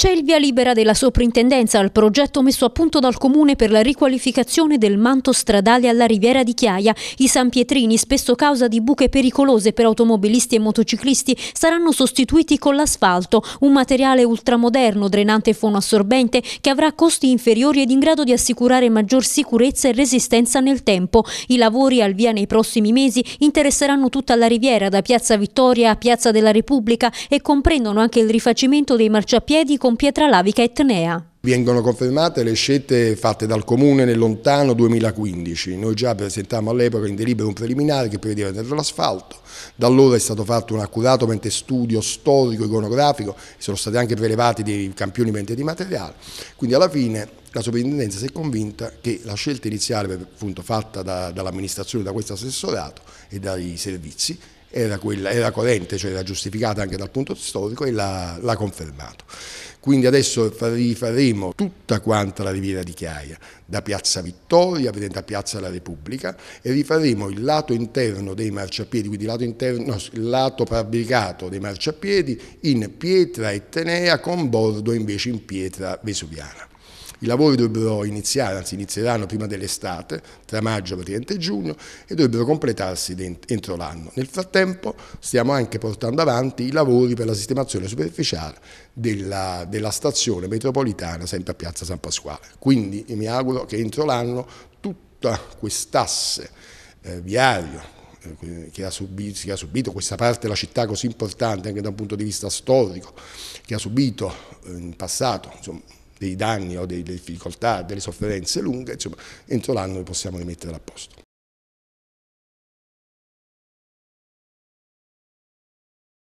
C'è il via libera della soprintendenza al progetto messo a punto dal Comune per la riqualificazione del manto stradale alla riviera di Chiaia. I San Pietrini, spesso causa di buche pericolose per automobilisti e motociclisti, saranno sostituiti con l'asfalto, un materiale ultramoderno, drenante e fonoassorbente che avrà costi inferiori ed in grado di assicurare maggior sicurezza e resistenza nel tempo. I lavori al via nei prossimi mesi interesseranno tutta la riviera, da Piazza Vittoria a Piazza della Repubblica e comprendono anche il rifacimento dei marciapiedi con Lavica Etnea. Vengono confermate le scelte fatte dal Comune nel lontano 2015. Noi già presentammo all'epoca in delibero un preliminare che prevedeva l'asfalto. Da allora è stato fatto un accurato mente studio storico, iconografico, sono stati anche prelevati dei campioni mente di materiale. Quindi alla fine la sovrintendenza si è convinta che la scelta iniziale appunto, fatta da, dall'amministrazione, da questo assessorato e dai servizi era, quella, era coerente, cioè era giustificata anche dal punto storico e l'ha, confermato. Quindi adesso rifaremo tutta quanta la riviera di Chiaia, da Piazza Vittoria vedendo a Piazza La Repubblica e rifaremo il lato interno dei marciapiedi, quindi il lato, interno, il lato fabbricato dei marciapiedi in pietra etnea con bordo invece in pietra vesuviana. I lavori dovrebbero iniziare, anzi inizieranno prima dell'estate, tra maggio e giugno, e dovrebbero completarsi entro l'anno. Nel frattempo stiamo anche portando avanti i lavori per la sistemazione superficiale della, della stazione metropolitana, sempre a Piazza San Pasquale. Quindi mi auguro che entro l'anno tutta quest'asse eh, viario, eh, che ha, subito, che ha, subito, questa parte della città così importante anche da un punto di vista storico, che ha subito eh, in passato insomma, dei danni o delle difficoltà, delle sofferenze lunghe, insomma entro l'anno possiamo rimettere a posto.